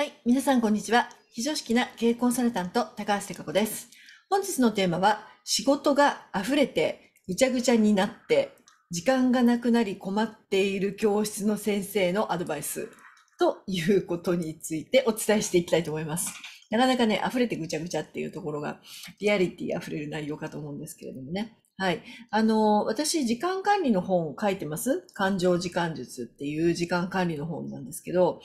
はい。皆さん、こんにちは。非常識な経営コンサルタント、高橋貴子です。本日のテーマは、仕事が溢れて、ぐちゃぐちゃになって、時間がなくなり困っている教室の先生のアドバイスということについてお伝えしていきたいと思います。なかなかね、溢れてぐちゃぐちゃっていうところが、リアリティ溢れる内容かと思うんですけれどもね。はい。あの、私、時間管理の本を書いてます。感情時間術っていう時間管理の本なんですけど、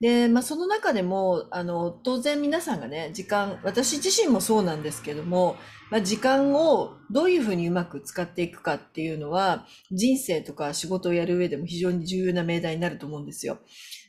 で、まあ、その中でも、あの、当然皆さんがね、時間、私自身もそうなんですけども、まあ、時間をどういうふうにうまく使っていくかっていうのは、人生とか仕事をやる上でも非常に重要な命題になると思うんですよ。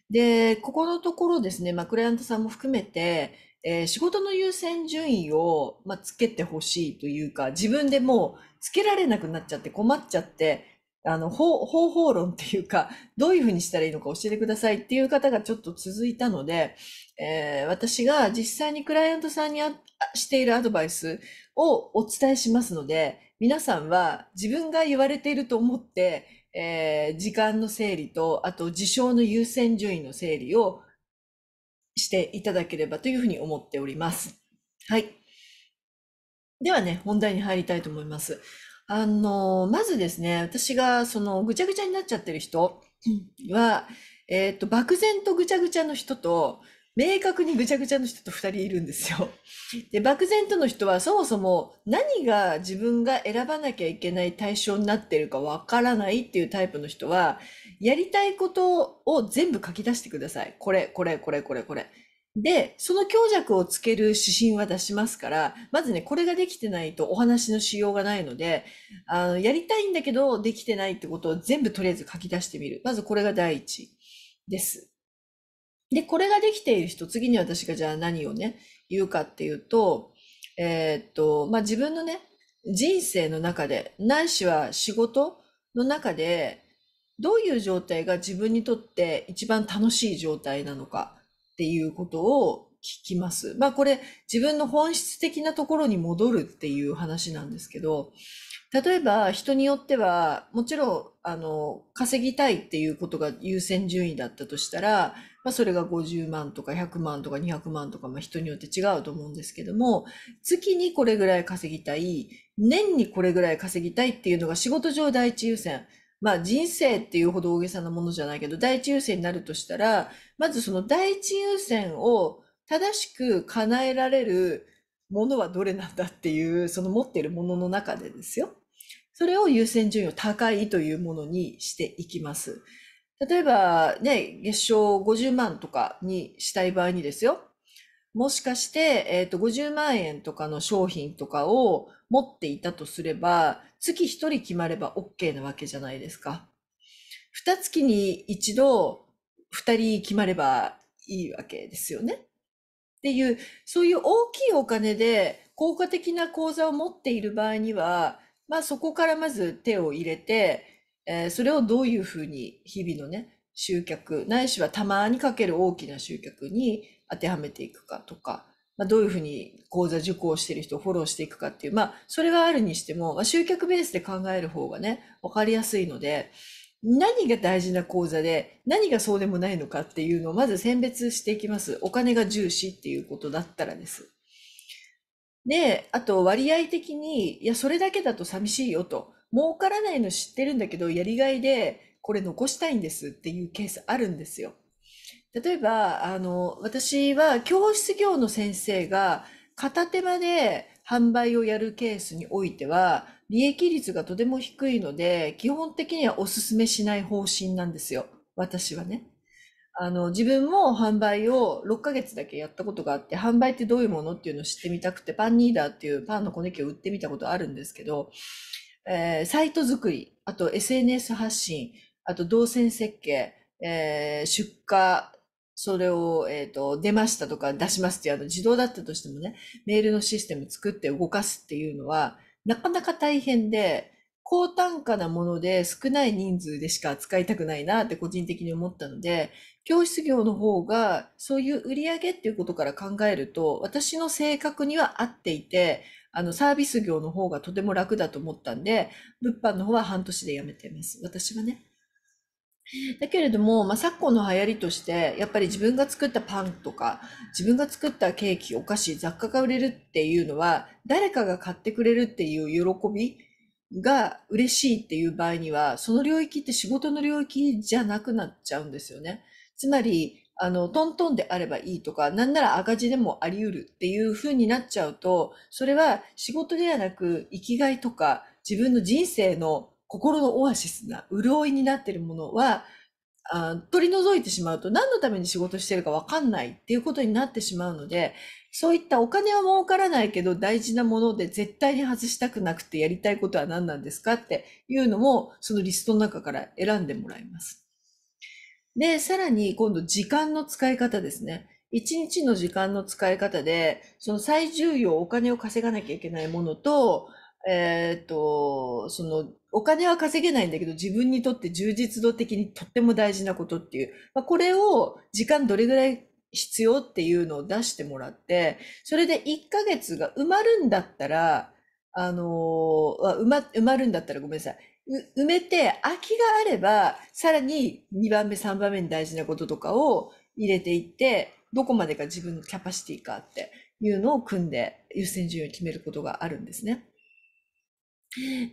で、ここのところですね、まあ、クライアントさんも含めて、えー、仕事の優先順位を、まあ、つけてほしいというか、自分でもうつけられなくなっちゃって困っちゃって、あの、方、方法論っていうか、どういうふうにしたらいいのか教えてくださいっていう方がちょっと続いたので、えー、私が実際にクライアントさんにあしているアドバイスをお伝えしますので、皆さんは自分が言われていると思って、えー、時間の整理と、あと事象の優先順位の整理をしていただければというふうに思っております。はい。ではね、本題に入りたいと思います。あの、まずですね、私がそのぐちゃぐちゃになっちゃってる人は、えっ、ー、と、漠然とぐちゃぐちゃの人と、明確にぐちゃぐちゃの人と二人いるんですよ。で、漠然との人はそもそも何が自分が選ばなきゃいけない対象になってるかわからないっていうタイプの人は、やりたいことを全部書き出してください。これ、これ、これ、これ、これ。で、その強弱をつける指針は出しますから、まずね、これができてないとお話のしようがないので、あの、やりたいんだけど、できてないってことを全部とりあえず書き出してみる。まずこれが第一です。で、これができている人、次に私がじゃあ何をね、言うかっていうと、えー、っと、まあ、自分のね、人生の中で、ないしは仕事の中で、どういう状態が自分にとって一番楽しい状態なのか。っていうことを聞きます。まあこれ自分の本質的なところに戻るっていう話なんですけど、例えば人によっては、もちろん、あの、稼ぎたいっていうことが優先順位だったとしたら、まあそれが50万とか100万とか200万とか、まあ人によって違うと思うんですけども、月にこれぐらい稼ぎたい、年にこれぐらい稼ぎたいっていうのが仕事上第一優先。まあ人生っていうほど大げさなものじゃないけど、第一優先になるとしたら、まずその第一優先を正しく叶えられるものはどれなんだっていう、その持ってるものの中でですよ。それを優先順位を高いというものにしていきます。例えばね、月賞50万とかにしたい場合にですよ。もしかして、えっ、ー、と、50万円とかの商品とかを持っていたとすれば、月一人決まれば OK なわけじゃないですか。二月に一度2人決まればいいわけですよね。っていう、そういう大きいお金で効果的な口座を持っている場合には、まあそこからまず手を入れて、えー、それをどういうふうに日々のね、集客、ないしはたまにかける大きな集客に当てはめていくかとか、まあ、どういうふうに講座受講している人をフォローしていくかっていう、まあ、それがあるにしても、まあ、集客ベースで考える方がね、わかりやすいので、何が大事な講座で、何がそうでもないのかっていうのをまず選別していきます。お金が重視っていうことだったらです。で、あと割合的に、いや、それだけだと寂しいよと。儲からないの知ってるんだけど、やりがいでこれ残したいんですっていうケースあるんですよ。例えば、あの、私は教室業の先生が片手間で販売をやるケースにおいては、利益率がとても低いので、基本的にはお勧めしない方針なんですよ。私はね。あの、自分も販売を6ヶ月だけやったことがあって、販売ってどういうものっていうのを知ってみたくて、パンニーダーっていうパンの小ネキを売ってみたことあるんですけど、えー、サイト作り、あと SNS 発信、あと動線設計、えー、出荷、それを、えっ、ー、と、出ましたとか出しますっていう、あの、自動だったとしてもね、メールのシステム作って動かすっていうのは、なかなか大変で、高単価なもので少ない人数でしか扱いたくないなって個人的に思ったので、教室業の方がそういう売り上げっていうことから考えると、私の性格には合っていて、あの、サービス業の方がとても楽だと思ったんで、物販の方は半年で辞めてます。私はね。だけれども、まあ、昨今の流行りとして、やっぱり自分が作ったパンとか、自分が作ったケーキ、お菓子、雑貨が売れるっていうのは、誰かが買ってくれるっていう喜びが嬉しいっていう場合には、その領域って仕事の領域じゃなくなっちゃうんですよね。つまり、あの、トントンであればいいとか、なんなら赤字でもあり得るっていう風になっちゃうと、それは仕事ではなく、生きがいとか、自分の人生の心のオアシスな、潤いになってるものは、あ取り除いてしまうと何のために仕事してるかわかんないっていうことになってしまうので、そういったお金は儲からないけど大事なもので絶対に外したくなくてやりたいことは何なんですかっていうのもそのリストの中から選んでもらいます。で、さらに今度時間の使い方ですね。一日の時間の使い方で、その最重要お金を稼がなきゃいけないものと、えっと、その、お金は稼げないんだけど、自分にとって充実度的にとっても大事なことっていう、まあ、これを時間どれぐらい必要っていうのを出してもらって、それで1ヶ月が埋まるんだったら、あの埋ま、埋まるんだったらごめんなさい。埋めて、空きがあれば、さらに2番目、3番目に大事なこととかを入れていって、どこまでが自分のキャパシティかっていうのを組んで、優先順位を決めることがあるんですね。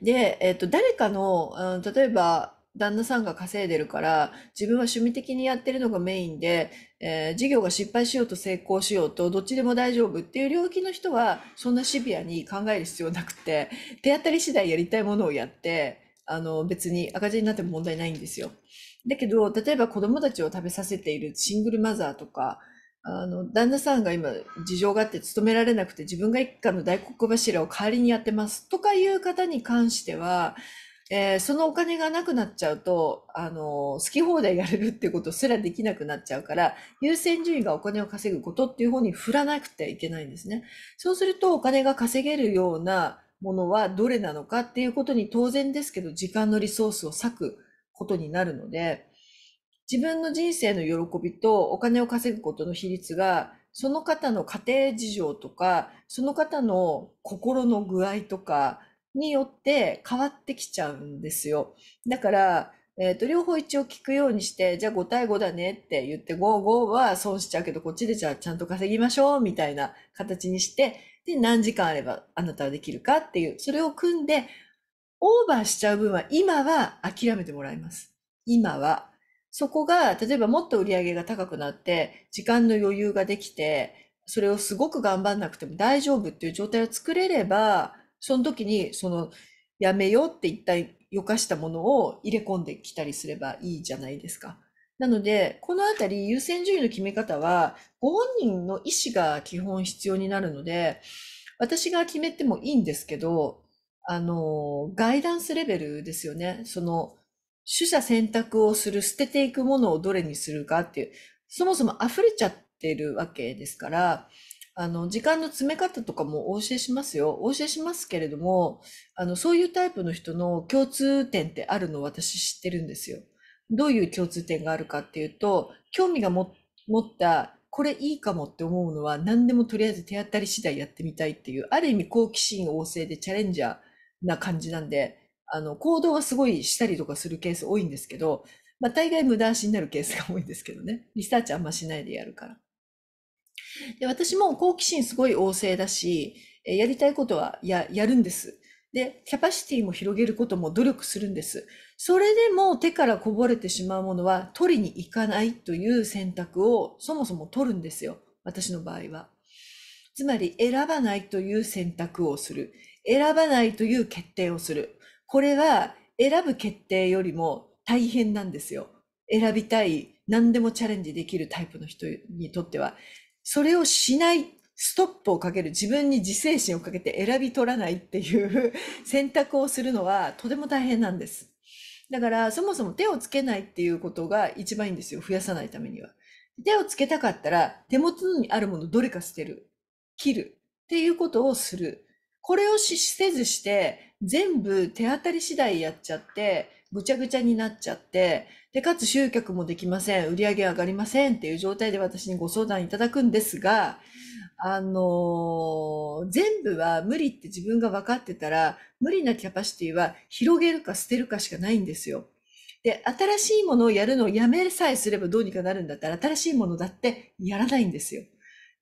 で、えっと、誰かの、うん例えば、旦那さんが稼いでるから、自分は趣味的にやってるのがメインで、えー事業が失敗しようと成功しようと、どっちでも大丈夫っていう領域の人は、そんなシビアに考える必要なくて、手当たり次第やりたいものをやって、あの、別に赤字になっても問題ないんですよ。だけど、例えば子供たちを食べさせているシングルマザーとか、あの旦那さんが今事情があって勤められなくて自分が一家の大黒柱を代わりにやってますとかいう方に関しては、えー、そのお金がなくなっちゃうと、あの好き放題やれるってことすらできなくなっちゃうから優先順位がお金を稼ぐことっていう方に振らなくてはいけないんですね。そうするとお金が稼げるようなものはどれなのかっていうことに当然ですけど時間のリソースを割くことになるので。自分の人生の喜びとお金を稼ぐことの比率が、その方の家庭事情とか、その方の心の具合とかによって変わってきちゃうんですよ。だから、えっ、ー、と、両方一応聞くようにして、じゃあ5対5だねって言って、5、5は損しちゃうけど、こっちでじゃあちゃんと稼ぎましょうみたいな形にして、で、何時間あればあなたはできるかっていう、それを組んで、オーバーしちゃう分は今は諦めてもらいます。今は。そこが、例えばもっと売り上げが高くなって、時間の余裕ができて、それをすごく頑張んなくても大丈夫っていう状態を作れれば、その時に、その、やめようって一体よかしたものを入れ込んできたりすればいいじゃないですか。なので、このあたり優先順位の決め方は、ご本人の意思が基本必要になるので、私が決めてもいいんですけど、あの、ガイダンスレベルですよね。その、取捨選択をする、捨てていくものをどれにするかっていう、そもそも溢れちゃってるわけですから、あの、時間の詰め方とかもお教えしますよ。お教えしますけれども、あの、そういうタイプの人の共通点ってあるの私知ってるんですよ。どういう共通点があるかっていうと、興味が持った、これいいかもって思うのは、何でもとりあえず手当たり次第やってみたいっていう、ある意味好奇心旺盛でチャレンジャーな感じなんで、あの、行動はすごいしたりとかするケース多いんですけど、まあ、大概無駄足になるケースが多いんですけどね。リサーチあんましないでやるから。で、私も好奇心すごい旺盛だし、やりたいことはや、やるんです。で、キャパシティも広げることも努力するんです。それでも手からこぼれてしまうものは取りに行かないという選択をそもそも取るんですよ。私の場合は。つまり選ばないという選択をする。選ばないという決定をする。これは選ぶ決定よりも大変なんですよ。選びたい、何でもチャレンジできるタイプの人にとっては。それをしない、ストップをかける、自分に自制心をかけて選び取らないっていう 選択をするのはとても大変なんです。だからそもそも手をつけないっていうことが一番いいんですよ。増やさないためには。手をつけたかったら手元にあるものどれか捨てる。切る。っていうことをする。これをしせずして、全部手当たり次第やっちゃって、ぐちゃぐちゃになっちゃって、で、かつ集客もできません、売り上げ上がりませんっていう状態で私にご相談いただくんですが、あのー、全部は無理って自分が分かってたら、無理なキャパシティは広げるか捨てるかしかないんですよ。で、新しいものをやるのをやめさえすればどうにかなるんだったら、新しいものだってやらないんですよ。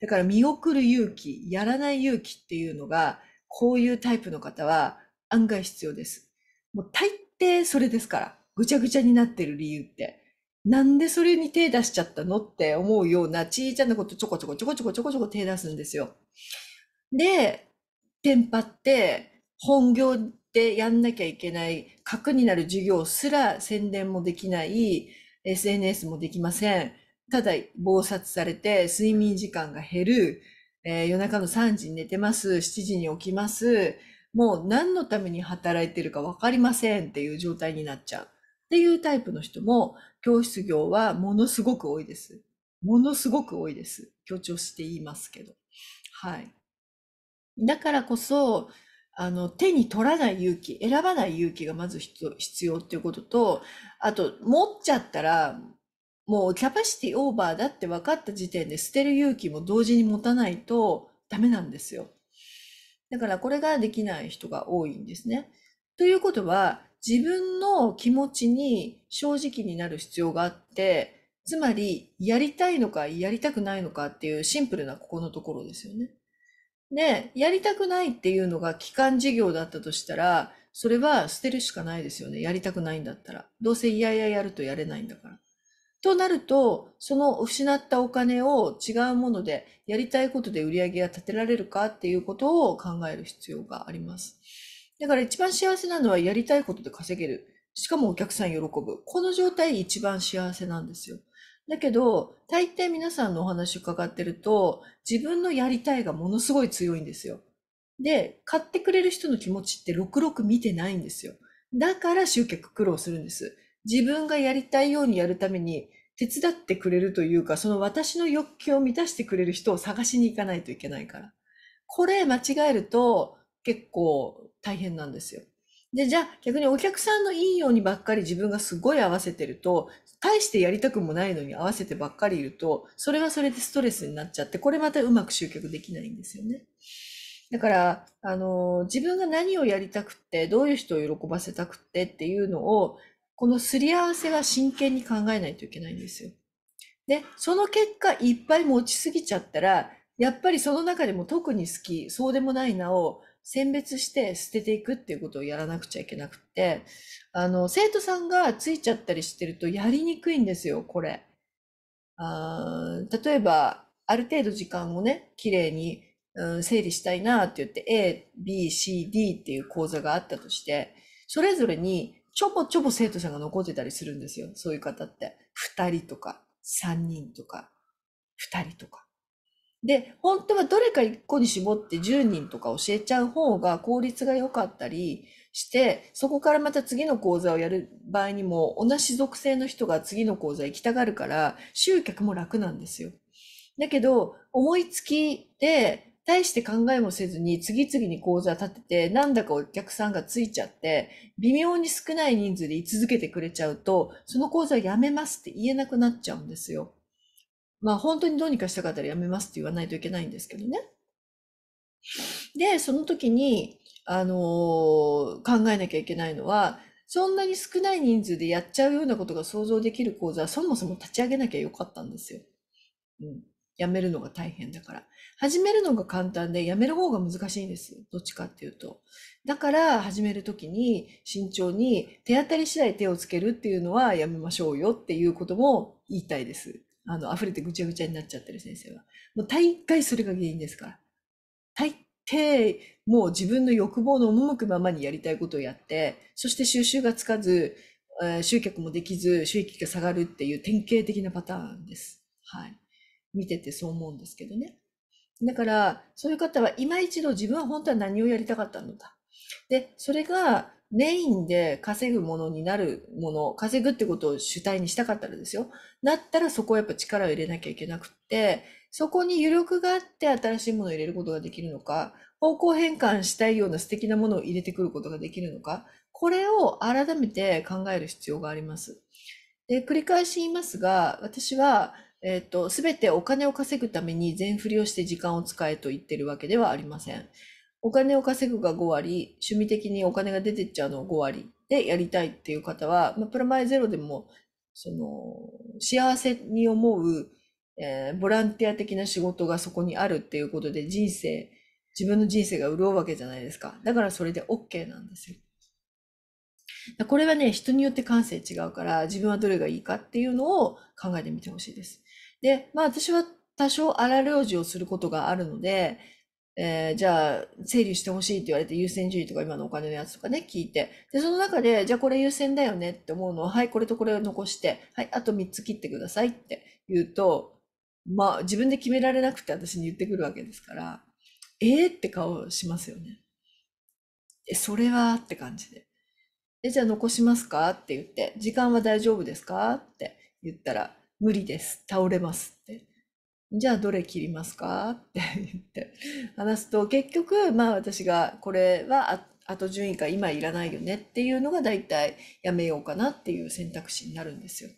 だから見送る勇気、やらない勇気っていうのが、こういうタイプの方は案外必要です。もう大抵それですから。ぐちゃぐちゃになってる理由って。なんでそれに手出しちゃったのって思うようなちいちゃなことちょこちょこちょこちょこちょこちょこ手出すんですよ。で、テンパって本業でやんなきゃいけない核になる授業すら宣伝もできない、SNS もできません。ただ、忙殺されて睡眠時間が減る、えー、夜中の3時に寝てます、7時に起きます、もう何のために働いてるか分かりませんっていう状態になっちゃうっていうタイプの人も教室業はものすごく多いです。ものすごく多いです。強調して言いますけど。はい。だからこそ、あの、手に取らない勇気、選ばない勇気がまず必要っていうことと、あと、持っちゃったら、もうキャパシティオーバーだって分かった時点で捨てる勇気も同時に持たないとダメなんですよ。だからこれができない人が多いんですね。ということは自分の気持ちに正直になる必要があって、つまりやりたいのかやりたくないのかっていうシンプルなここのところですよね。で、やりたくないっていうのが基幹事業だったとしたら、それは捨てるしかないですよね。やりたくないんだったら。どうせいやいややるとやれないんだから。となると、その失ったお金を違うもので、やりたいことで売り上げが立てられるかっていうことを考える必要があります。だから一番幸せなのはやりたいことで稼げる。しかもお客さん喜ぶ。この状態一番幸せなんですよ。だけど、大抵皆さんのお話を伺ってると、自分のやりたいがものすごい強いんですよ。で、買ってくれる人の気持ちってろくろく見てないんですよ。だから集客苦労するんです。自分がやりたいようにやるために手伝ってくれるというか、その私の欲求を満たしてくれる人を探しに行かないといけないから。これ間違えると結構大変なんですよ。で、じゃあ逆にお客さんのいいようにばっかり自分がすごい合わせてると、大してやりたくもないのに合わせてばっかりいると、それはそれでストレスになっちゃって、これまたうまく集客できないんですよね。だから、あの、自分が何をやりたくって、どういう人を喜ばせたくってっていうのを、このすり合わせは真剣に考えないといけないんですよ。で、その結果いっぱい持ちすぎちゃったら、やっぱりその中でも特に好き、そうでもないなを選別して捨てていくっていうことをやらなくちゃいけなくて、あの、生徒さんがついちゃったりしてるとやりにくいんですよ、これ。あ例えば、ある程度時間をね、綺麗に、うん、整理したいなって言って A、B、C、D っていう講座があったとして、それぞれにちょぼちょぼ生徒さんが残ってたりするんですよ。そういう方って。二人とか、三人とか、二人とか。で、本当はどれか一個に絞って10人とか教えちゃう方が効率が良かったりして、そこからまた次の講座をやる場合にも、同じ属性の人が次の講座行きたがるから、集客も楽なんですよ。だけど、思いつきで、大して考えもせずに次々に講座立てて、なんだかお客さんがついちゃって、微妙に少ない人数で居続けてくれちゃうと、その講座やめますって言えなくなっちゃうんですよ。まあ本当にどうにかしたかったらやめますって言わないといけないんですけどね。で、その時に、あのー、考えなきゃいけないのは、そんなに少ない人数でやっちゃうようなことが想像できる講座はそもそも立ち上げなきゃよかったんですよ。うん。やめるのが大変だから。始めるのが簡単で、やめる方が難しいんです。どっちかっていうと。だから、始めるときに慎重に手当たり次第手をつけるっていうのはやめましょうよっていうことも言いたいです。あの、溢れてぐちゃぐちゃになっちゃってる先生は。もう大概それが原因ですから。大抵、もう自分の欲望の赴くままにやりたいことをやって、そして収集がつかず、集客もできず、収益が下がるっていう典型的なパターンです。はい。見ててそう思うんですけどね。だから、そういう方は今一度自分は本当は何をやりたかったのだ。で、それがメインで稼ぐものになるもの、稼ぐってことを主体にしたかったらですよ。なったらそこはやっぱ力を入れなきゃいけなくって、そこに余力があって新しいものを入れることができるのか、方向変換したいような素敵なものを入れてくることができるのか、これを改めて考える必要があります。で、繰り返し言いますが、私はえっ、と、すべてお金を稼ぐために全振りをして時間を使えと言ってるわけではありません。お金を稼ぐが5割、趣味的にお金が出てっちゃうのを5割でやりたいっていう方は、まあ、プラマイゼロでも、その、幸せに思う、えー、ボランティア的な仕事がそこにあるっていうことで人生、自分の人生が潤うわけじゃないですか。だからそれで OK なんですよ。これはね、人によって感性違うから、自分はどれがいいかっていうのを考えてみてほしいです。で、まあ私は多少荒療治をすることがあるので、えー、じゃあ、整理してほしいって言われて優先順位とか今のお金のやつとかね、聞いて。で、その中で、じゃあこれ優先だよねって思うのは、はい、これとこれを残して、はい、あと3つ切ってくださいって言うと、まあ自分で決められなくて私に言ってくるわけですから、えーって顔しますよね。え、それはって感じで。え、じゃあ残しますかって言って、時間は大丈夫ですかって言ったら、無理です。倒れますって。じゃあどれ切りますかって言って話すと、結局、まあ私がこれは後順位か今いらないよねっていうのが大体やめようかなっていう選択肢になるんですよ。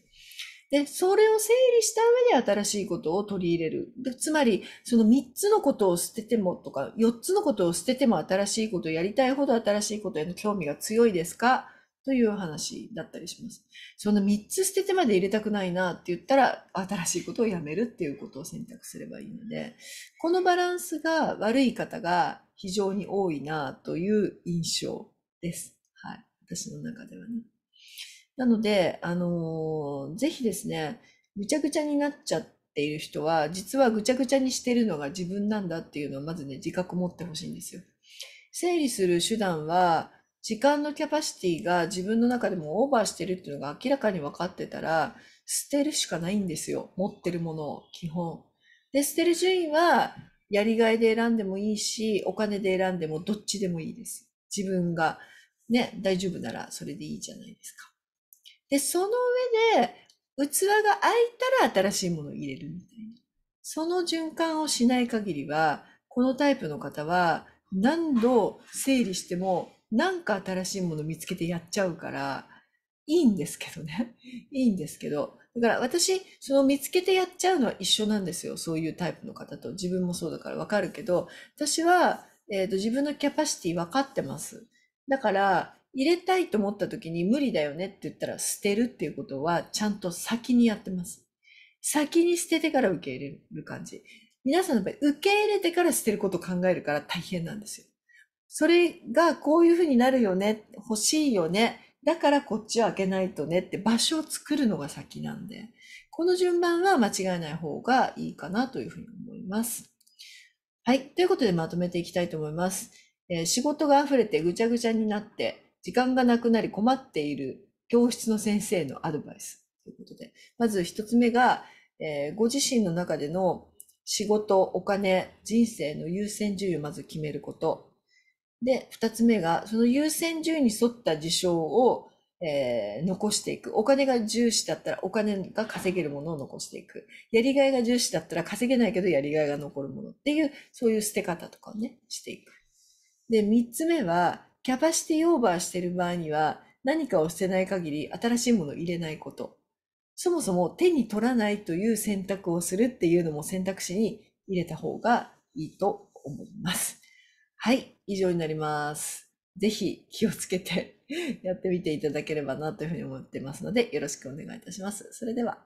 で、それを整理した上で新しいことを取り入れる。でつまり、その3つのことを捨ててもとか、4つのことを捨てても新しいことをやりたいほど新しいことへの興味が強いですかという話だったりします。その3つ捨ててまで入れたくないなって言ったら、新しいことをやめるっていうことを選択すればいいので、このバランスが悪い方が非常に多いなという印象です。はい。私の中ではね。なので、あのー、ぜひですね、ぐちゃぐちゃになっちゃっている人は、実はぐちゃぐちゃにしてるのが自分なんだっていうのをまずね、自覚持ってほしいんですよ。整理する手段は、時間のキャパシティが自分の中でもオーバーしてるっていうのが明らかに分かってたら、捨てるしかないんですよ。持ってるものを、基本。で、捨てる順位は、やりがいで選んでもいいし、お金で選んでもどっちでもいいです。自分がね、大丈夫ならそれでいいじゃないですか。で、その上で、器が空いたら新しいものを入れるみたいな。その循環をしない限りは、このタイプの方は何度整理してもなんか新しいもの見つけてやっちゃうから、いいんですけどね。いいんですけど。だから私、その見つけてやっちゃうのは一緒なんですよ。そういうタイプの方と。自分もそうだからわかるけど、私は、えー、と、自分のキャパシティ分かってます。だから、入れたいと思った時に無理だよねって言ったら捨てるっていうことはちゃんと先にやってます。先に捨ててから受け入れる感じ。皆さんの場合、受け入れてから捨てることを考えるから大変なんですよ。それがこういうふうになるよね、欲しいよね、だからこっちを開けないとねって場所を作るのが先なんで、この順番は間違えない方がいいかなというふうに思います。はい。ということでまとめていきたいと思います。えー、仕事が溢れてぐちゃぐちゃになって、時間がなくなり困っている教室の先生のアドバイスということで。まず一つ目が、えー、ご自身の中での仕事、お金、人生の優先順位をまず決めること。で、二つ目が、その優先順位に沿った事象を、えー、残していく。お金が重視だったらお金が稼げるものを残していく。やりがいが重視だったら稼げないけどやりがいが残るものっていう、そういう捨て方とかをね、していく。で、三つ目は、キャパシティオーバーしてる場合には、何かを捨てない限り新しいものを入れないこと。そもそも手に取らないという選択をするっていうのも選択肢に入れた方がいいと思います。はい、以上になります。ぜひ気をつけて やってみていただければなというふうに思ってますので、よろしくお願いいたします。それでは。